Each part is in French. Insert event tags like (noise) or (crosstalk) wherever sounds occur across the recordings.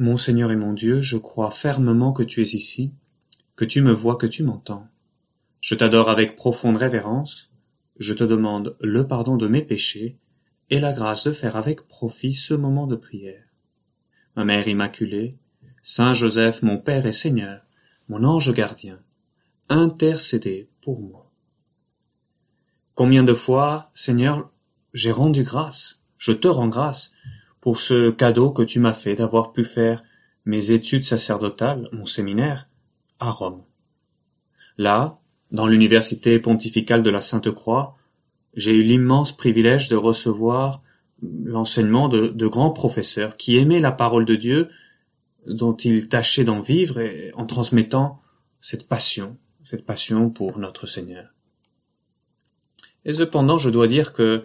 Mon Seigneur et mon Dieu, je crois fermement que tu es ici, que tu me vois, que tu m'entends. Je t'adore avec profonde révérence, je te demande le pardon de mes péchés et la grâce de faire avec profit ce moment de prière. Ma Mère Immaculée, Saint Joseph, mon Père et Seigneur, mon ange gardien, intercédez pour moi. Combien de fois, Seigneur, j'ai rendu grâce, je te rends grâce, pour ce cadeau que tu m'as fait d'avoir pu faire mes études sacerdotales, mon séminaire, à Rome. Là, dans l'université pontificale de la Sainte Croix, j'ai eu l'immense privilège de recevoir l'enseignement de, de, grands professeurs qui aimaient la parole de Dieu, dont ils tâchaient d'en vivre et, en transmettant cette passion, cette passion pour notre Seigneur. Et cependant, je dois dire que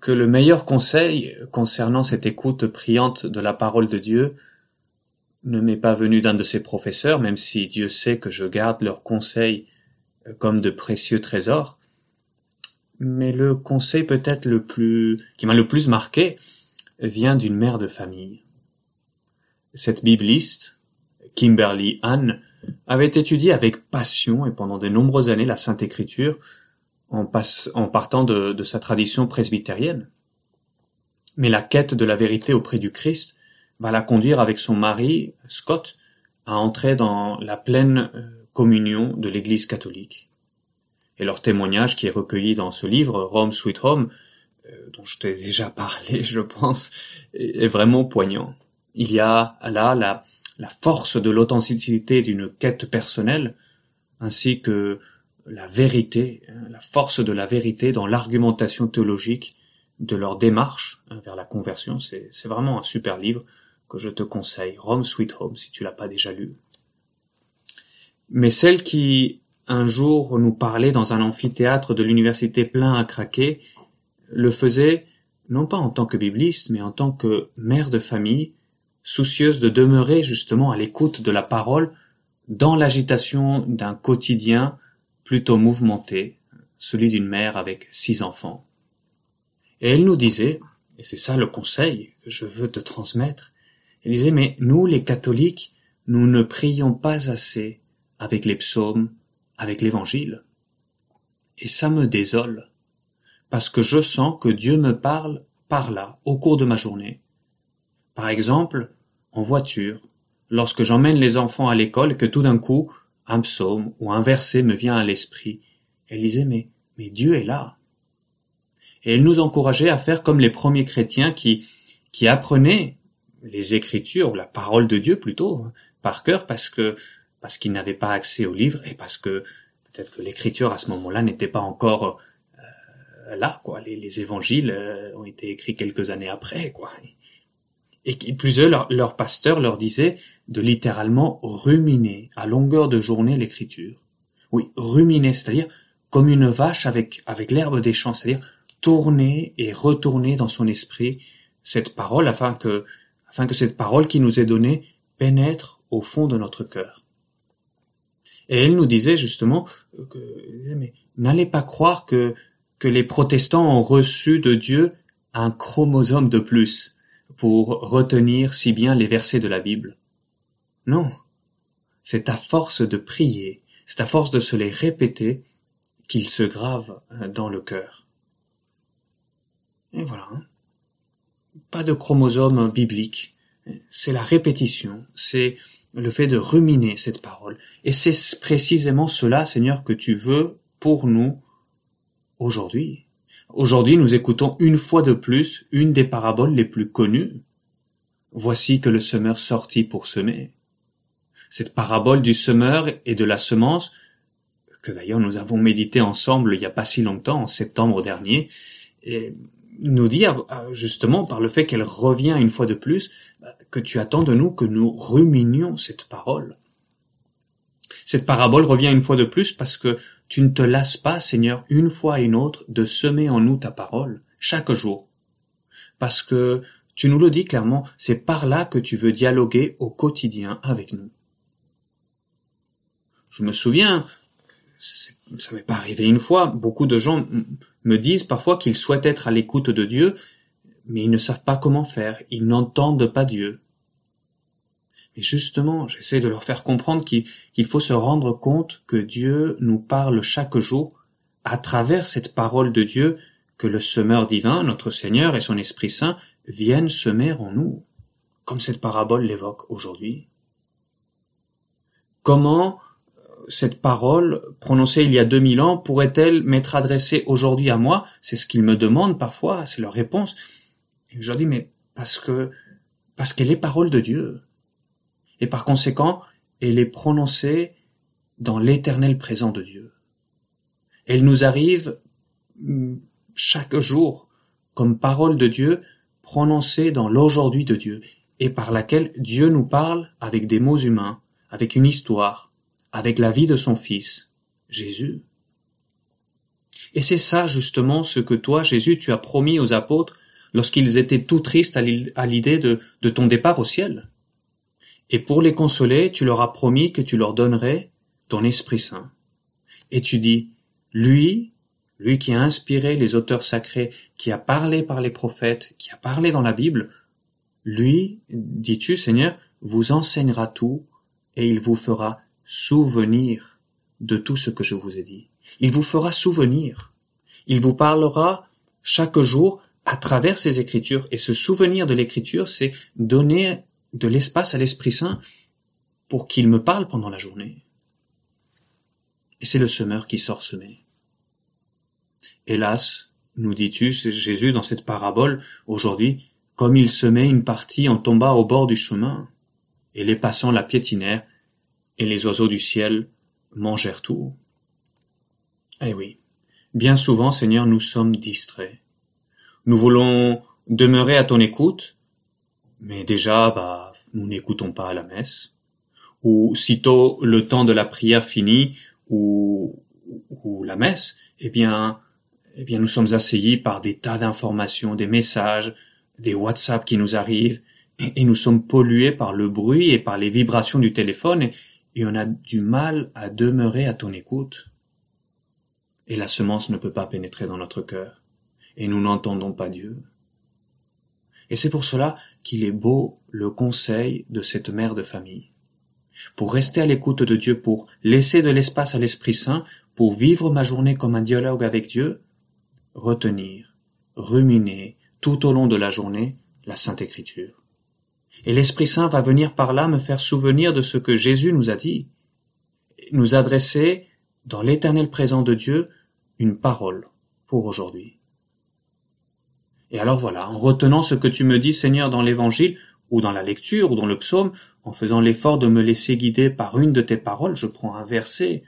que le meilleur conseil concernant cette écoute priante de la parole de Dieu ne m'est pas venu d'un de ses professeurs, même si Dieu sait que je garde leurs conseils euh, comme de précieux trésors. Mais le conseil peut-être le plus, qui m'a le plus marqué, vient d'une mère de famille. Cette bibliste, Kimberly Anne, avait étudié avec passion et pendant de nombreuses années la Sainte Écriture, en, passe, en partant de, sa tradition presbytérienne. Mais la quête de la vérité auprès du Christ va la conduire avec son mari, Scott, à entrer dans la pleine euh, communion de l'Église catholique. Et leur témoignage qui est recueilli dans ce livre, Rome Sweet Home, euh, dont je t'ai déjà (laughs) parlé, je pense, est vraiment poignant. Il y a là la, la force de l'authenticité d'une quête personnelle, ainsi que la vérité, hein, la force de la vérité dans l'argumentation théologique de leur démarche hein, vers la conversion. C'est vraiment un super livre que je te conseille, Rome Sweet Home, si tu l'as pas déjà lu. Mais celle qui un jour nous parlait dans un amphithéâtre de l'université plein à craquer, le faisait non pas en tant que bibliste, mais en tant que mère de famille, soucieuse de demeurer justement à l'écoute de la parole dans l'agitation d'un quotidien plutôt mouvementé, celui d'une mère avec six enfants. Et elle nous disait, et c'est ça le conseil que je veux te transmettre, elle disait, mais nous les catholiques, nous ne prions pas assez avec les psaumes, avec l'évangile. Et ça me désole, parce que je sens que Dieu me parle par là, au cours de ma journée. Par exemple, en voiture, lorsque j'emmène les enfants à l'école, que tout d'un coup, un psaume ou un verset me vient à l'esprit, elle disait mais, mais Dieu est là. Et elle nous encourageait à faire comme les premiers chrétiens qui, qui apprenaient les Écritures, ou la parole de Dieu plutôt, hein, par cœur, parce que parce qu'ils n'avaient pas accès aux livres et parce que peut-être que l'Écriture à ce moment-là n'était pas encore euh, là, quoi. Les, évangiles euh, ont été écrits quelques années après, quoi et plusieurs, leurs pasteurs leur disait de littéralement ruminer à longueur de journée l'écriture. Oui, ruminer, c'est-à-dire comme une vache avec, avec l'herbe des champs, c'est-à-dire tourner et retourner dans son esprit cette parole afin que, afin que cette parole qui nous est donnée pénètre au fond de notre cœur. Et elle nous disait justement que, n'allez pas croire que, que les protestants ont reçu de Dieu un chromosome de plus pour retenir si bien les versets de la Bible. Non, c'est à force de prier, c'est à force de se les répéter qu'ils se gravent euh, dans le cœur. Et voilà. Hein. Pas de chromosome biblique. C'est la répétition, c'est le fait de ruminer cette parole. Et c'est précisément cela, Seigneur, que tu veux pour nous aujourd'hui. Aujourd'hui nous écoutons une fois de plus une des paraboles les plus connues. Voici que le semeur sortit pour semer. Cette parabole du semeur et de la semence, que d'ailleurs nous avons médité ensemble il n'y a pas si longtemps, en septembre dernier, nous dit ah, ah, justement par le fait qu'elle revient une fois de plus bah, que tu attends de nous que nous ruminions cette parole. Cette parabole revient une fois de plus parce que tu ne te lasses pas, Seigneur, une fois et une autre, de semer en nous ta parole, chaque jour. Parce que tu nous le dis clairement, c'est par là que tu veux dialoguer au quotidien avec nous. Je me souviens, ça m'est pas arrivé une fois, beaucoup de gens me disent parfois qu'ils souhaitent être à l'écoute de Dieu, mais ils ne savent pas comment faire, ils n'entendent pas Dieu. Et justement, j'essaie de leur faire comprendre qu'il faut se rendre compte que Dieu nous parle chaque jour à travers cette parole de Dieu que le semeur divin, notre Seigneur et son Esprit Saint viennent semer en nous, comme cette parabole l'évoque aujourd'hui. Comment euh, cette parole, prononcée il y a 2000 ans, pourrait-elle m'être adressée aujourd'hui à moi C'est ce qu'ils me demandent parfois, c'est leur réponse. je leur dis, mais parce que, parce qu'elle est parole de Dieu et par conséquent, elle est prononcée dans l'éternel présent de Dieu. Elle nous arrive hum, chaque jour comme parole de Dieu prononcée dans l'aujourd'hui de Dieu et par laquelle Dieu nous parle avec des mots humains, avec une histoire, avec la vie de son Fils, Jésus. Et c'est ça justement ce que toi, Jésus, tu as promis aux apôtres lorsqu'ils étaient tout tristes à l'idée de, de ton départ au ciel. Et pour les consoler, tu leur as promis que tu leur donnerais ton Esprit Saint. Et tu dis, lui, lui qui a inspiré les auteurs sacrés, qui a parlé par les prophètes, qui a parlé dans la Bible, lui, dis-tu, Seigneur, vous enseignera tout et il vous fera souvenir de tout ce que je vous ai dit. Il vous fera souvenir. Il vous parlera chaque jour à travers ses écritures. Et ce souvenir de l'écriture, c'est donner de l'espace à l'Esprit Saint pour qu'il me parle pendant la journée. Et c'est le semeur qui sort semer. Hélas, nous dis-tu, Jésus dans cette parabole, aujourd'hui, comme il semait une partie en tomba au bord du chemin, et les passants la piétinèrent, et les oiseaux du ciel mangèrent tout. Eh oui, bien souvent, Seigneur, nous sommes distraits. Nous voulons demeurer à ton écoute, mais déjà, bah, nous n'écoutons pas la messe. Ou sitôt le temps de la prière finit ou, ou la messe, eh bien, eh bien, nous sommes assaillis par des tas d'informations, des messages, des WhatsApp qui nous arrivent, et, nous sommes pollués par le bruit et par les vibrations du téléphone, et on a du mal à demeurer à ton écoute. Et la semence ne peut pas pénétrer dans notre cœur, et nous n'entendons pas Dieu. Et c'est pour cela qu'il est beau le conseil de cette mère de famille. Pour rester à l'écoute de Dieu, pour laisser de l'espace à l'Esprit Saint, pour vivre ma journée comme un dialogue avec Dieu, retenir, ruminer tout au long de la journée la Sainte Écriture. Et l'Esprit Saint va venir par là me faire souvenir de ce que Jésus nous a dit, nous adresser, dans l'éternel présent de Dieu, une parole pour aujourd'hui. Et alors voilà, en retenant ce que tu me dis, Seigneur, dans l'Évangile, ou dans la lecture, ou dans le psaume, en faisant l'effort de me laisser guider par une de tes paroles, je prends un verset,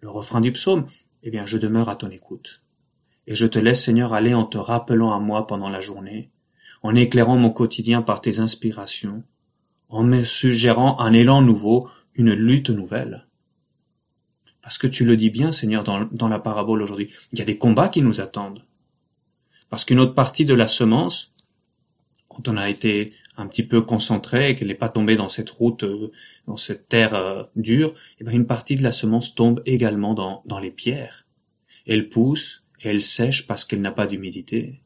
le refrain du psaume, eh bien je demeure à ton écoute. Et je te laisse, Seigneur, aller en te rappelant à moi pendant la journée, en éclairant mon quotidien par tes inspirations, en me suggérant un élan nouveau, une lutte nouvelle. Parce que tu le dis bien, Seigneur, dans, dans la parabole aujourd'hui, il y a des combats qui nous attendent. Parce qu'une autre partie de la semence, quand on a été un petit peu concentré et qu'elle n'est pas tombée dans cette route, euh, dans cette terre euh, dure, et eh ben, une partie de la semence tombe également dans, dans les pierres. Elle pousse et elle sèche parce qu'elle n'a pas d'humidité.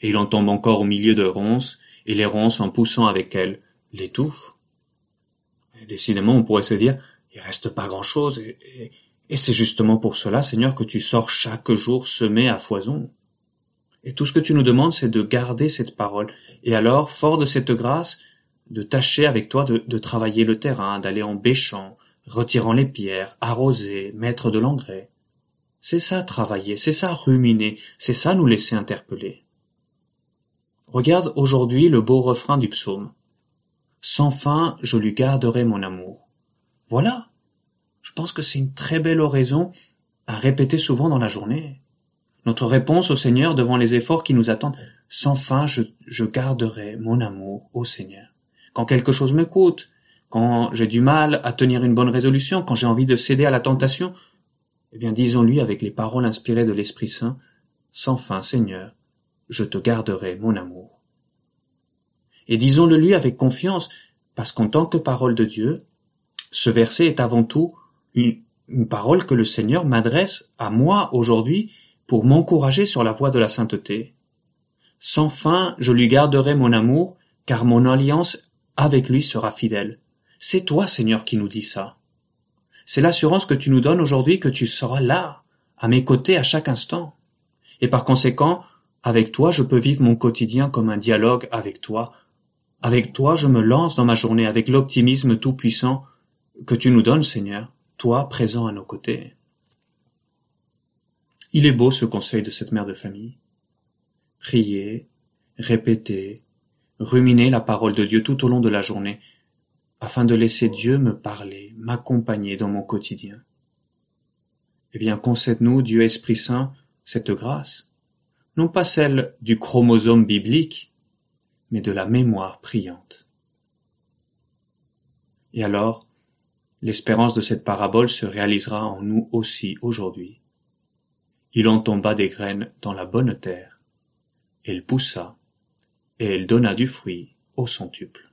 Et il en tombe encore au milieu de ronces, et les ronces, en poussant avec elle, l'étouffent. Décidément, on pourrait se dire, il reste pas grand-chose, et, et c'est justement pour cela, Seigneur, que tu sors chaque jour semé à foison. Et tout ce que tu nous demandes, c'est de garder cette parole. Et alors, fort de cette grâce, de tâcher avec toi de, travailler le terrain, d'aller en bêchant, retirant les pierres, arroser, mettre de l'engrais. C'est ça travailler, c'est ça ruminer, c'est ça nous laisser interpeller. Regarde aujourd'hui le beau refrain du psaume. Sans fin, je lui garderai mon amour. Voilà. Je pense que c'est une très belle oraison à répéter souvent dans la journée notre réponse au Seigneur devant les efforts qui nous attendent. Sans fin, je, garderai mon amour au Seigneur. Quand quelque chose me coûte, quand j'ai du mal à tenir une bonne résolution, quand j'ai envie de céder à la tentation, eh bien disons-lui avec les paroles inspirées de l'Esprit Saint, Sans fin, Seigneur, je te garderai mon amour. Et disons-le lui avec confiance, parce qu'en tant que parole de Dieu, ce verset est avant tout une, une parole que le Seigneur m'adresse à moi aujourd'hui pour m'encourager sur la voie de la sainteté. Sans fin je lui garderai mon amour, car mon alliance avec lui sera fidèle. C'est toi, Seigneur, qui nous dis ça. C'est l'assurance que tu nous donnes aujourd'hui que tu seras là, à mes côtés à chaque instant. Et par conséquent, avec toi, je peux vivre mon quotidien comme un dialogue avec toi. Avec toi, je me lance dans ma journée avec l'optimisme tout-puissant que tu nous donnes, Seigneur, toi présent à nos côtés. Il est beau ce conseil de cette mère de famille. Prier, répéter, ruminer la parole de Dieu tout au long de la journée, afin de laisser Dieu me parler, m'accompagner dans mon quotidien. Eh bien, concède-nous, Dieu Esprit Saint, cette grâce, non pas celle du chromosome biblique, mais de la mémoire priante. Et alors, l'espérance de cette parabole se réalisera en nous aussi aujourd'hui. Il en tomba des graines dans la bonne terre. Elle poussa, et elle donna du fruit au centuple.